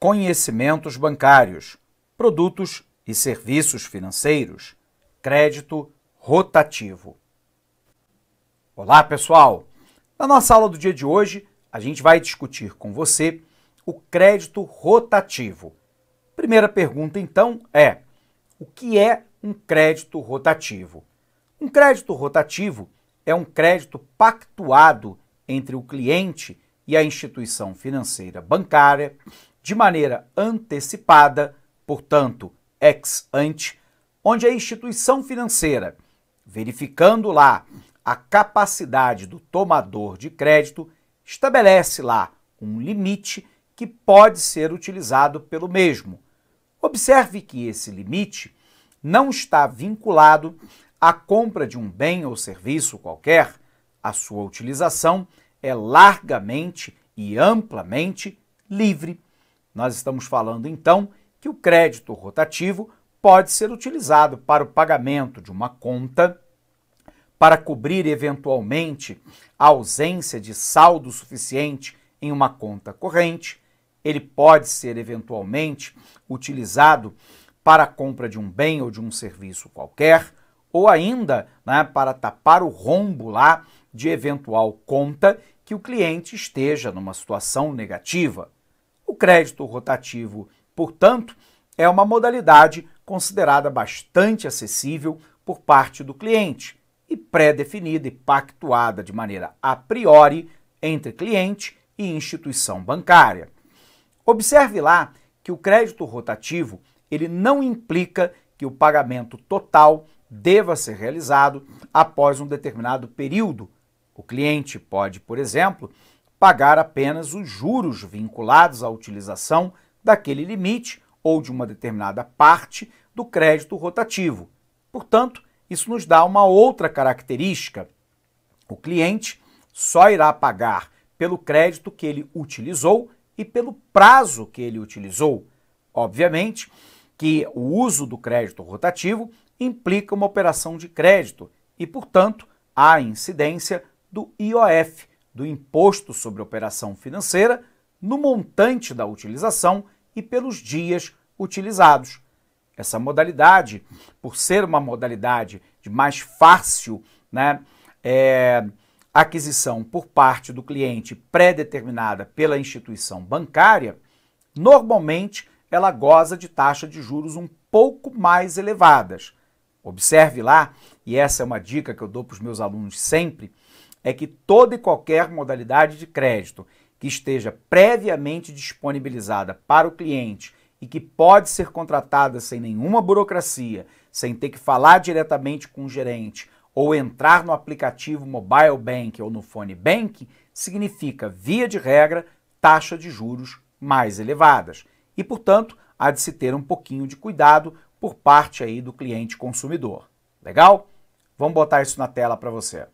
conhecimentos bancários, produtos e serviços financeiros, crédito rotativo. Olá, pessoal! Na nossa aula do dia de hoje, a gente vai discutir com você o crédito rotativo. Primeira pergunta, então, é: o que é um crédito rotativo? Um crédito rotativo é um crédito pactuado entre o cliente e a instituição financeira bancária de maneira antecipada, portanto, ex ante, onde a instituição financeira, verificando lá a capacidade do tomador de crédito, estabelece lá um limite que pode ser utilizado pelo mesmo. Observe que esse limite não está vinculado à compra de um bem ou serviço qualquer, a sua utilização é largamente e amplamente livre. Nós estamos falando então que o crédito rotativo pode ser utilizado para o pagamento de uma conta, para cobrir eventualmente a ausência de saldo suficiente em uma conta corrente, ele pode ser eventualmente utilizado para a compra de um bem ou de um serviço qualquer, ou ainda né, para tapar o rombo lá de eventual conta que o cliente esteja numa situação negativa. O crédito rotativo, portanto, é uma modalidade considerada bastante acessível por parte do cliente e pré-definida e pactuada de maneira a priori entre cliente e instituição bancária. Observe lá que o crédito rotativo, ele não implica que o pagamento total deva ser realizado após um determinado período. O cliente pode, por exemplo, pagar apenas os juros vinculados à utilização daquele limite ou de uma determinada parte do crédito rotativo. Portanto, isso nos dá uma outra característica. O cliente só irá pagar pelo crédito que ele utilizou e pelo prazo que ele utilizou. Obviamente que o uso do crédito rotativo implica uma operação de crédito e, portanto, há incidência do IOF, do imposto sobre operação financeira, no montante da utilização e pelos dias utilizados. Essa modalidade, por ser uma modalidade de mais fácil né, é, aquisição por parte do cliente pré-determinada pela instituição bancária, normalmente ela goza de taxa de juros um pouco mais elevadas. Observe lá, e essa é uma dica que eu dou para os meus alunos sempre, é que toda e qualquer modalidade de crédito que esteja previamente disponibilizada para o cliente e que pode ser contratada sem nenhuma burocracia, sem ter que falar diretamente com o gerente ou entrar no aplicativo Mobile Bank ou no Fone Bank, significa, via de regra, taxa de juros mais elevadas. E, portanto, há de se ter um pouquinho de cuidado por parte aí do cliente consumidor. Legal? Vamos botar isso na tela para você.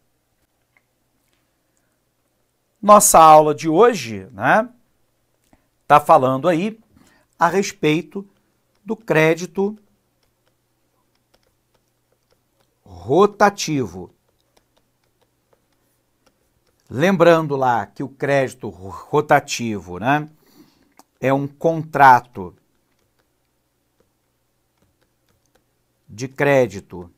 Nossa aula de hoje, né, tá falando aí a respeito do crédito rotativo. Lembrando lá que o crédito rotativo, né, é um contrato de crédito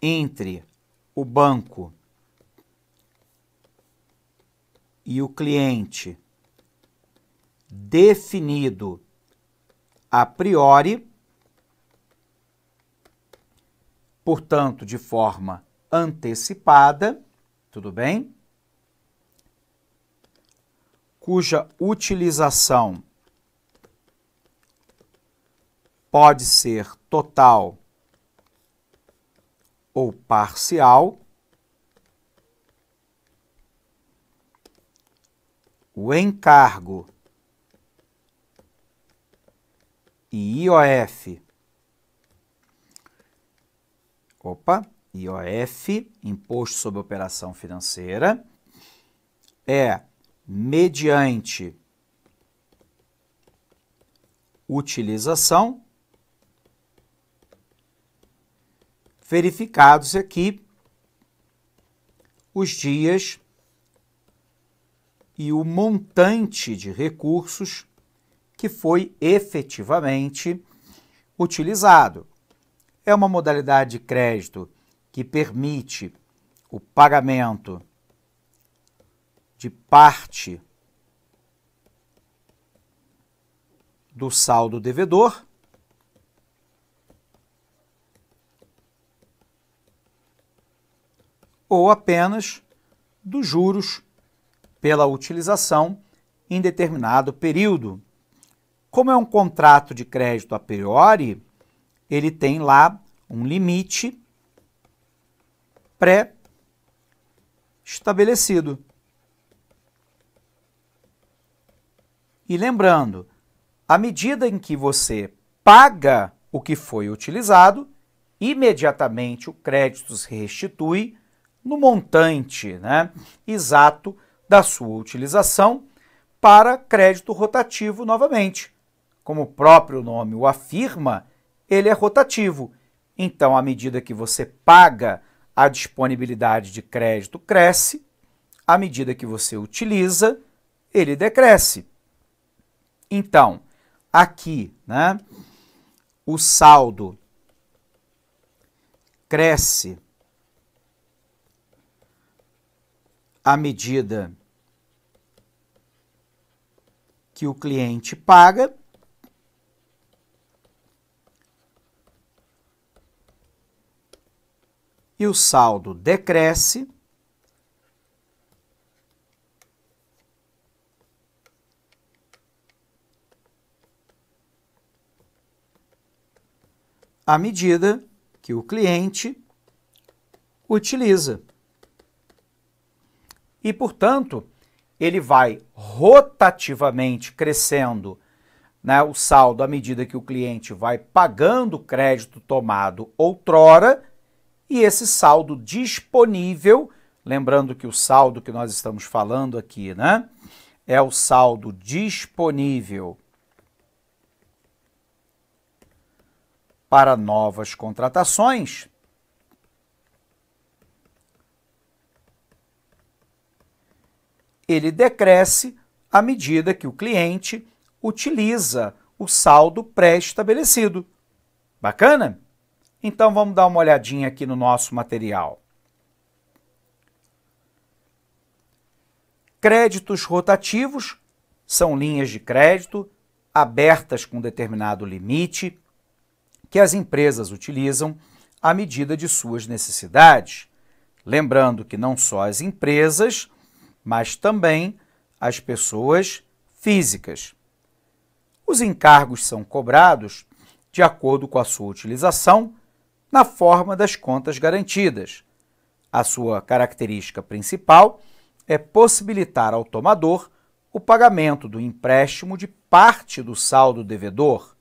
entre o banco e o cliente definido a priori, portanto, de forma antecipada, tudo bem? Cuja utilização pode ser total ou parcial, o encargo e IOF. Opa, IOF, Imposto sobre Operação Financeira, é mediante utilização verificados aqui os dias e o montante de recursos que foi efetivamente utilizado. É uma modalidade de crédito que permite o pagamento de parte do saldo devedor ou apenas dos juros pela utilização em determinado período. Como é um contrato de crédito a priori, ele tem lá um limite pré-estabelecido. E lembrando, à medida em que você paga o que foi utilizado, imediatamente o crédito se restitui no montante né, exato da sua utilização para crédito rotativo novamente. Como o próprio nome o afirma, ele é rotativo. Então, à medida que você paga, a disponibilidade de crédito cresce, à medida que você utiliza, ele decresce. Então, aqui, né, o saldo cresce à medida que o cliente paga, e o saldo decresce. À medida que o cliente utiliza e, portanto, ele vai rotativamente crescendo né, o saldo à medida que o cliente vai pagando o crédito tomado outrora e esse saldo disponível, lembrando que o saldo que nós estamos falando aqui, né, é o saldo disponível para novas contratações, ele decresce à medida que o cliente utiliza o saldo pré-estabelecido. Bacana? Então vamos dar uma olhadinha aqui no nosso material. Créditos rotativos são linhas de crédito abertas com determinado limite que as empresas utilizam à medida de suas necessidades. Lembrando que não só as empresas, mas também as pessoas físicas. Os encargos são cobrados, de acordo com a sua utilização, na forma das contas garantidas. A sua característica principal é possibilitar ao tomador o pagamento do empréstimo de parte do saldo devedor.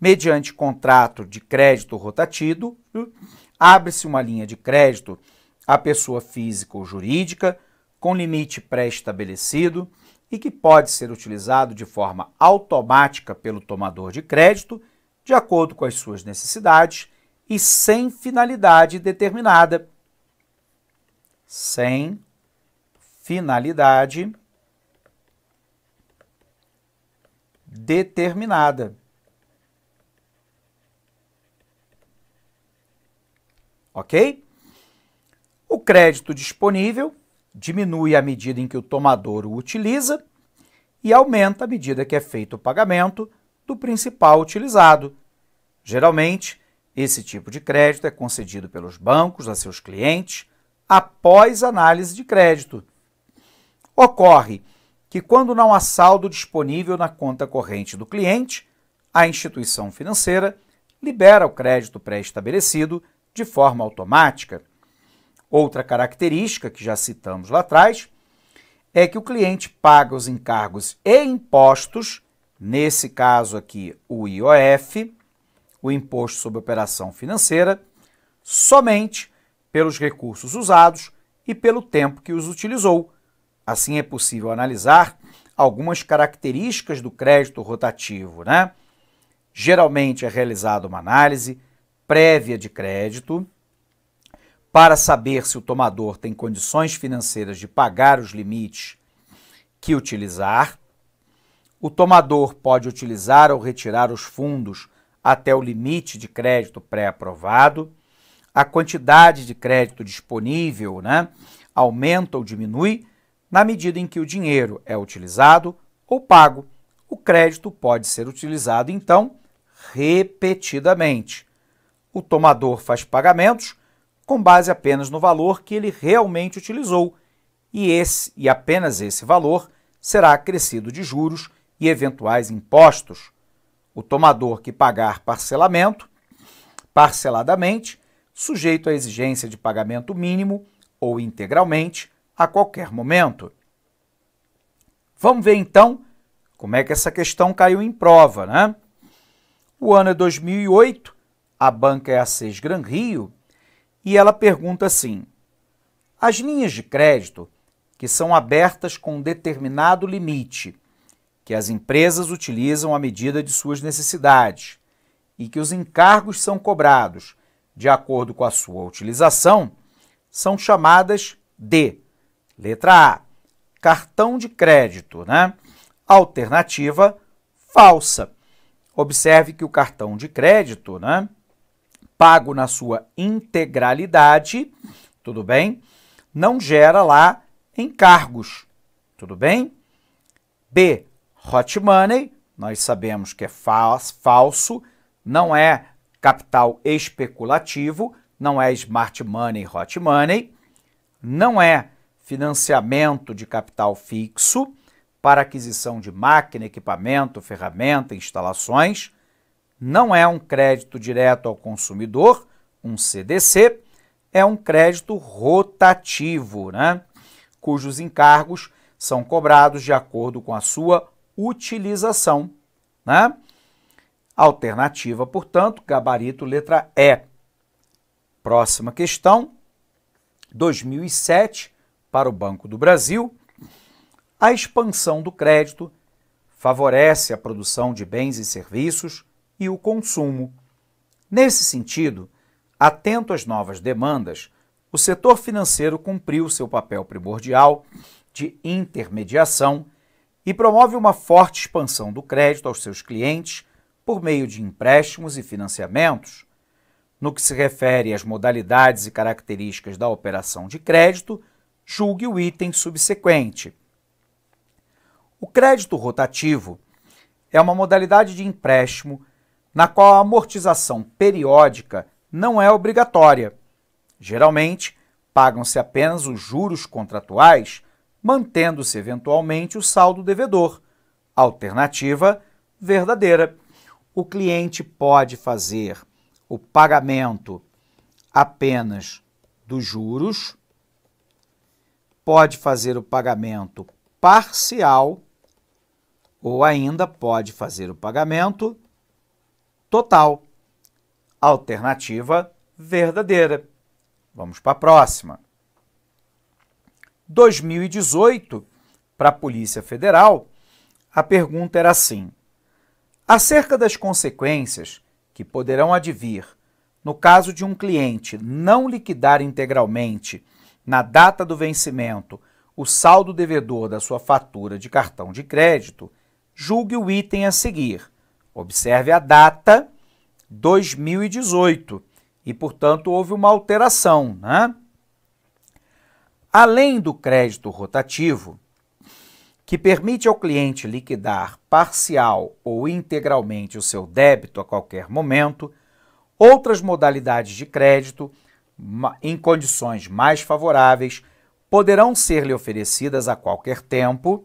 Mediante contrato de crédito rotativo, abre-se uma linha de crédito à pessoa física ou jurídica com limite pré-estabelecido e que pode ser utilizado de forma automática pelo tomador de crédito, de acordo com as suas necessidades e sem finalidade determinada. Sem finalidade determinada. Ok? O crédito disponível diminui à medida em que o tomador o utiliza e aumenta à medida que é feito o pagamento do principal utilizado. Geralmente, esse tipo de crédito é concedido pelos bancos a seus clientes após análise de crédito. Ocorre que, quando não há saldo disponível na conta corrente do cliente, a instituição financeira libera o crédito pré-estabelecido de forma automática. Outra característica que já citamos lá atrás é que o cliente paga os encargos e impostos, nesse caso aqui o IOF, o Imposto sobre Operação Financeira, somente pelos recursos usados e pelo tempo que os utilizou. Assim é possível analisar algumas características do crédito rotativo, né? Geralmente é realizada uma análise prévia de crédito, para saber se o tomador tem condições financeiras de pagar os limites que utilizar, o tomador pode utilizar ou retirar os fundos até o limite de crédito pré-aprovado, a quantidade de crédito disponível né, aumenta ou diminui na medida em que o dinheiro é utilizado ou pago. O crédito pode ser utilizado, então, repetidamente. O tomador faz pagamentos com base apenas no valor que ele realmente utilizou, e esse e apenas esse valor será acrescido de juros e eventuais impostos. O tomador que pagar parcelamento, parceladamente, sujeito à exigência de pagamento mínimo ou integralmente a qualquer momento. Vamos ver então como é que essa questão caiu em prova, né? O ano é 2008, a banca é a Seis Gran Rio, e ela pergunta assim: As linhas de crédito que são abertas com um determinado limite, que as empresas utilizam à medida de suas necessidades e que os encargos são cobrados de acordo com a sua utilização, são chamadas de letra A, cartão de crédito, né? Alternativa falsa. Observe que o cartão de crédito, né? pago na sua integralidade, tudo bem? Não gera lá encargos, tudo bem? B. Hot money, nós sabemos que é fa falso, não é capital especulativo, não é smart money, hot money, não é financiamento de capital fixo para aquisição de máquina, equipamento, ferramenta, instalações, não é um crédito direto ao consumidor, um CDC, é um crédito rotativo, né? cujos encargos são cobrados de acordo com a sua utilização. Né? Alternativa, portanto, gabarito letra E. Próxima questão, 2007, para o Banco do Brasil, a expansão do crédito favorece a produção de bens e serviços, e o consumo. Nesse sentido, atento às novas demandas, o setor financeiro cumpriu seu papel primordial de intermediação e promove uma forte expansão do crédito aos seus clientes por meio de empréstimos e financiamentos. No que se refere às modalidades e características da operação de crédito, julgue o item subsequente. O crédito rotativo é uma modalidade de empréstimo na qual a amortização periódica não é obrigatória. Geralmente, pagam-se apenas os juros contratuais, mantendo-se eventualmente o saldo devedor. Alternativa verdadeira: o cliente pode fazer o pagamento apenas dos juros, pode fazer o pagamento parcial ou ainda pode fazer o pagamento total. Alternativa verdadeira. Vamos para a próxima. 2018, para a Polícia Federal, a pergunta era assim: acerca das consequências que poderão advir no caso de um cliente não liquidar integralmente na data do vencimento o saldo devedor da sua fatura de cartão de crédito, julgue o item a seguir Observe a data 2018 e, portanto, houve uma alteração. Né? Além do crédito rotativo, que permite ao cliente liquidar parcial ou integralmente o seu débito a qualquer momento, outras modalidades de crédito em condições mais favoráveis poderão ser-lhe oferecidas a qualquer tempo,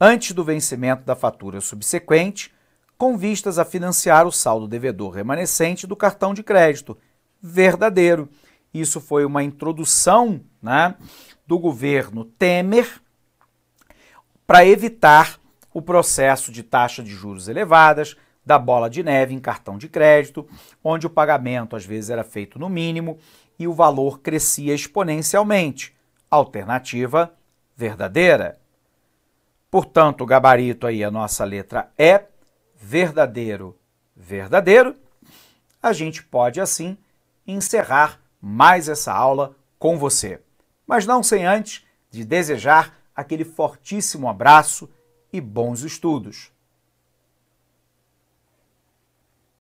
antes do vencimento da fatura subsequente com vistas a financiar o saldo devedor remanescente do cartão de crédito. Verdadeiro. Isso foi uma introdução né, do governo Temer para evitar o processo de taxa de juros elevadas, da bola de neve em cartão de crédito, onde o pagamento às vezes era feito no mínimo e o valor crescia exponencialmente. Alternativa verdadeira. Portanto, o gabarito aí, a nossa letra E verdadeiro, verdadeiro, a gente pode assim encerrar mais essa aula com você. Mas não sem antes de desejar aquele fortíssimo abraço e bons estudos.